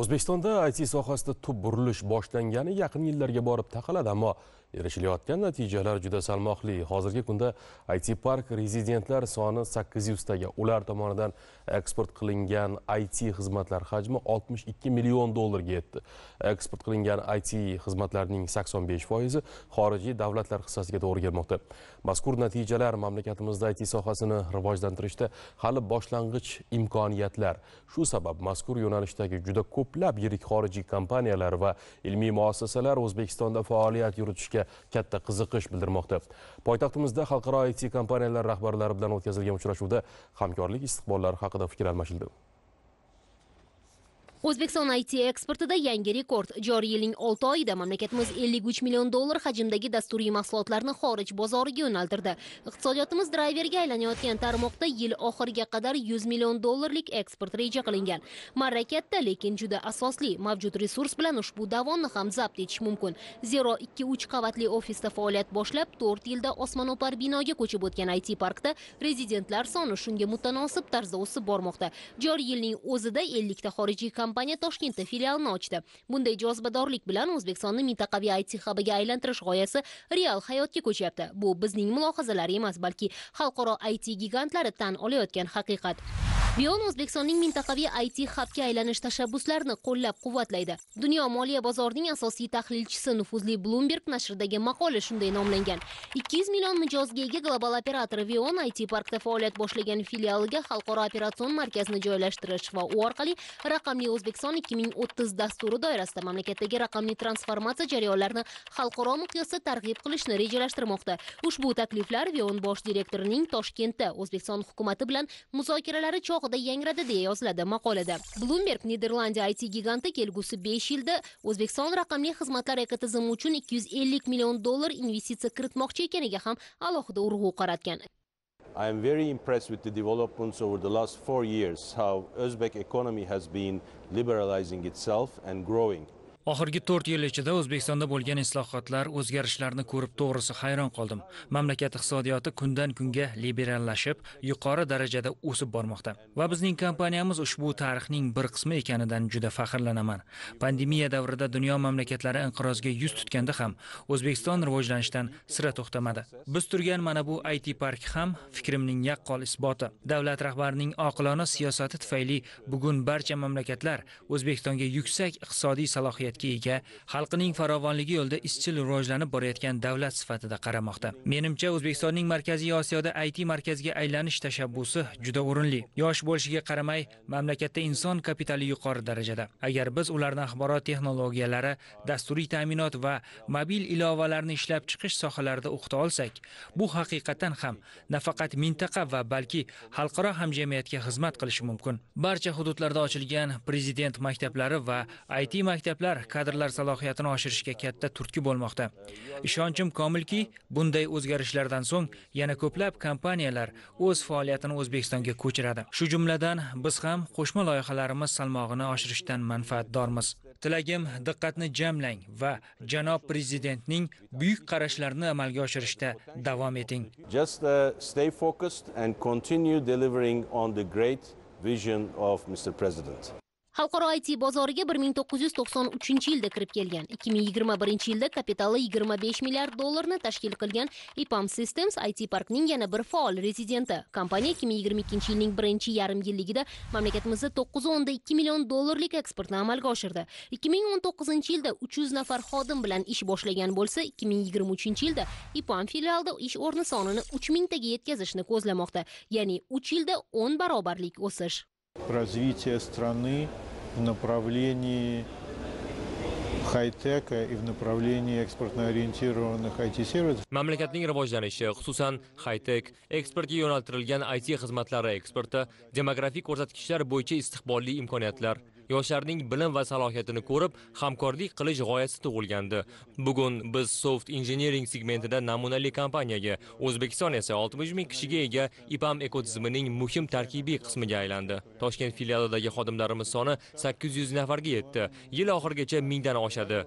o'zbekistonda it sohasida tub burilish boshlangani yaqin yillarga borib taqaladi ammo Erishilayotgan natijalar juda salmoqli. Hozirgi kunda IT park rezidentlar soni 800 taga. Ular tomonidan eksport qilingan IT xizmatlar hajmi 62 million dollarga yetdi. Eksport qilingan IT xizmatlarining 85% xorijiy davlatlar hissasiga to'g'ri kelmoqda. Mazkur natijalar mamlakatimizda IT sohasini rivojlantirishda hali boshlang'ich imkoniyatlar. Shu sabab mazkur yo'nalishdagi juda ko'plab yirik xorijiy kompaniyalar va ilmiy muassasalar O'zbekistonda faoliyat yuritishga katta qiziqish bildirmoqda poytaxtimizda xalqaro it kompaniyalar rahbarlari bilan o'tkazilgan uchrashuvda hamkorlik istiqbollari haqida fikr almashildi o'zbekiston it eksportida yangi rekord joriy yilning 6 oyida mamlakatimiz 53 million dollar hajmdagi dasturiy mahsulotlarni xorij bozoriga yo'naltirdi iqtisodiyotimiz drayveriga aylanayotgan tarmoqda yil oxiriga qadar 100 million dollarlik eksport reja qilingan marra katta lekin juda asosli mavjud resurs bilan ushbu davonni ham zabt etish mumkin zero 2-3 qavatli ofisda faoliyat boshlab 4 yilda osmono'par binoga ko'chib o'tgan it parkda rezidentlar soni shunga mutanosib tarzda o'sib bormoqda joriy yilning o'zida 50 ta xorijiy kompaniya Toshkentda filialini ochdi. Bunday jozibadorlik bilan O'zbekistonni mintaqaviy IT hubiga aylantirish g'oyasi real hayotga ko'chyapti. Bu bizning mulohazalar emas, balki xalqaro IT gigantlari tan olayotgan haqiqat. Bion O'zbekistonning mintaqaviy IT hubga aylanish tashabbuslarini qo'llab-quvvatlaydi. Dunyo moliya bozorining asosiy tahlilchisi nufuzli Bloomberg nashridagi maqola shunday nomlangan. 200 million mijozga ega global operator veon IT parkda faoliyat boshlagan filialiga xalqaro operatsion markazni joylashtirish va u orqali raqamli O'zbekiston 2030 dasturi doirasida mamlakatdagi raqamli transformatsiya jarayonlarini xalqaro miqyosda targ'ib qilishni rejalashtirmoqda. Ushbu takliflar veon bosh direktorining Toshkentda O'zbekiston hukumati bilan muzokaralari alohida yangradi deya yoziladi maqolada bloomberg niderlandiya it giganti kelgusi besh yilda o'zbekiston raqamli xizmatlar ekotizimi uchun ikki yuz ellik million dollar investitsiya kiritmoqchi ekaniga ham alohida urg'u qaratgan I am very impressed with the developments over the last four years, how Uzbek economy has been liberalizing itself and growing. oxirgi to'rt yil ichida o'zbekistonda bo'lgan islohotlar o'zgarishlarni ko'rib to'g'risi hayron qoldim mamlakat iqtisodiyoti kundan kunga liberallashib yuqori darajada o'sib bormoqda va bizning kompaniyamiz ushbu tarixning bir qismi ekanidan juda faxrlanaman pandemiya davrida dunyo mamlakatlari inqirozga yuz tutganda ham o'zbekiston rivojlanishdan sira to'xtamadi biz turgan mana bu it park ham fikrimning yaqqol isboti davlat rahbarining oqilona siyosati tufayli bugun barcha mamlakatlar o'zbekistonga yuksak iqtisodiy salohiyat qobiliyatga ega xalqining farovonligi yo'lida izchil rivojlanib borayotgan davlat sifatida qaramoqda menimcha o'zbekistonning markaziy osiyoda it markaziga aylanish tashabbusi juda o'rinli yosh bo'lishiga qaramay mamlakatda inson kapitali yuqori darajada agar biz ularni axborot texnologiyalari dasturiy ta'minot va mobil ilovalarni ishlab chiqish sohalarida o'qita olsak bu haqiqatan ham nafaqat mintaqa va balki xalqaro hamjamiyatga xizmat qilishi mumkin barcha hududlarda ochilgan prezident maktablari va IT maktablar kadrlar salohiyatini oshirishga katta turtki bo'lmoqda ishonchim komilki bunday o'zgarishlardan so'ng yana ko'plab kompaniyalar o'z faoliyatini o'zbekistonga ko'chiradi shu jumladan biz ham qo'shma loyihalarimiz salmog'ini oshirishdan manfaatdormiz tilagim diqqatni jamlang va janob prezidentning buyuk qarashlarini amalga oshirishda davom eting just uh, stay focused and continue delivering on the great vision of Mr. President. xalqaro it bozoriga 1993 yilda kirib kelgan 2021 yilda kapitali 25 milliard dollarni tashkil qilgan ipam systems it parkning yana bir faol rezidenti kompaniya 2022 yilning birinchi yarim yilligida mamlakatimizda 9.2 million dollarlik eksportni amalga oshirdi 2019 yilda 300 nafar xodim bilan ish boshlagan bo'lsa 2023 yilda ipam filialida ish o'rni sonini 3000 mingtaga yetkazishni ko'zlamoqda ya'ni 3 yilda 10 barobarlik o'sish развития страны в направлении хай-тека и в направлении экспортно-ориентированных IT-сервисов. Мамлекетный рвожданыши, хусусан, хай-тек, экспорт юнал трилген IT-хазматлары экспорта, демографик урзаткишлар бойче истихболли имконетлар. yoshlarning bilim va salohiyatini ko'rib hamkorlik qilish g'oyasi tug'ilgandi bugun biz soft engineering segmentida namunali kompaniyaga o'zbekiston esa 60 ming kishiga ega ipam ekotizimining muhim tarkibiy qismiga aylandi toshkent filialidagi xodimlarimiz soni 800 nafarga yetdi yil oxirigacha mingdan oshadi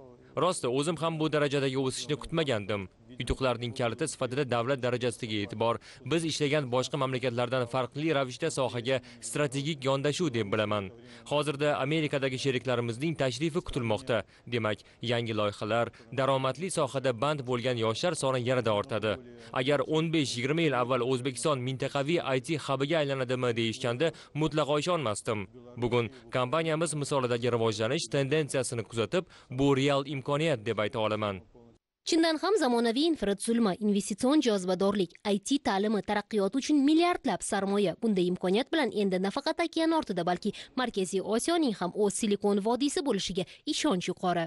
rosti o'zim ham bu darajadagi o'sishni kutmagandim yutuqlarning kaliti sifatida davlat darajasidagi e'tibor biz ishlagan boshqa mamlakatlardan farqli ravishda sohaga strategik yondashuv deb bilaman hozirda amerikadagi sheriklarimizning tashrifi kutilmoqda demak yangi loyihalar daromadli sohada band bo'lgan yoshlar soni yanada ortadi agar 15-20 yil avval o'zbekiston mintaqaviy it habiga aylanadimi deyishganda mutlaqo ishonmasdim bugun kompaniyamiz misolidagi rivojlanish tendensiyasini kuzatib bu real imkoniyat deb ayta olaman chindan ham zamonaviy infratuzilma investitsion jozibadorlik it ta'limi taraqqiyoti uchun milliardlab sarmoya bunday imkoniyat bilan endi nafaqat okean ortida balki markaziy osiyoning ham o'z silikon vodiysi bo'lishiga ishonch yuqori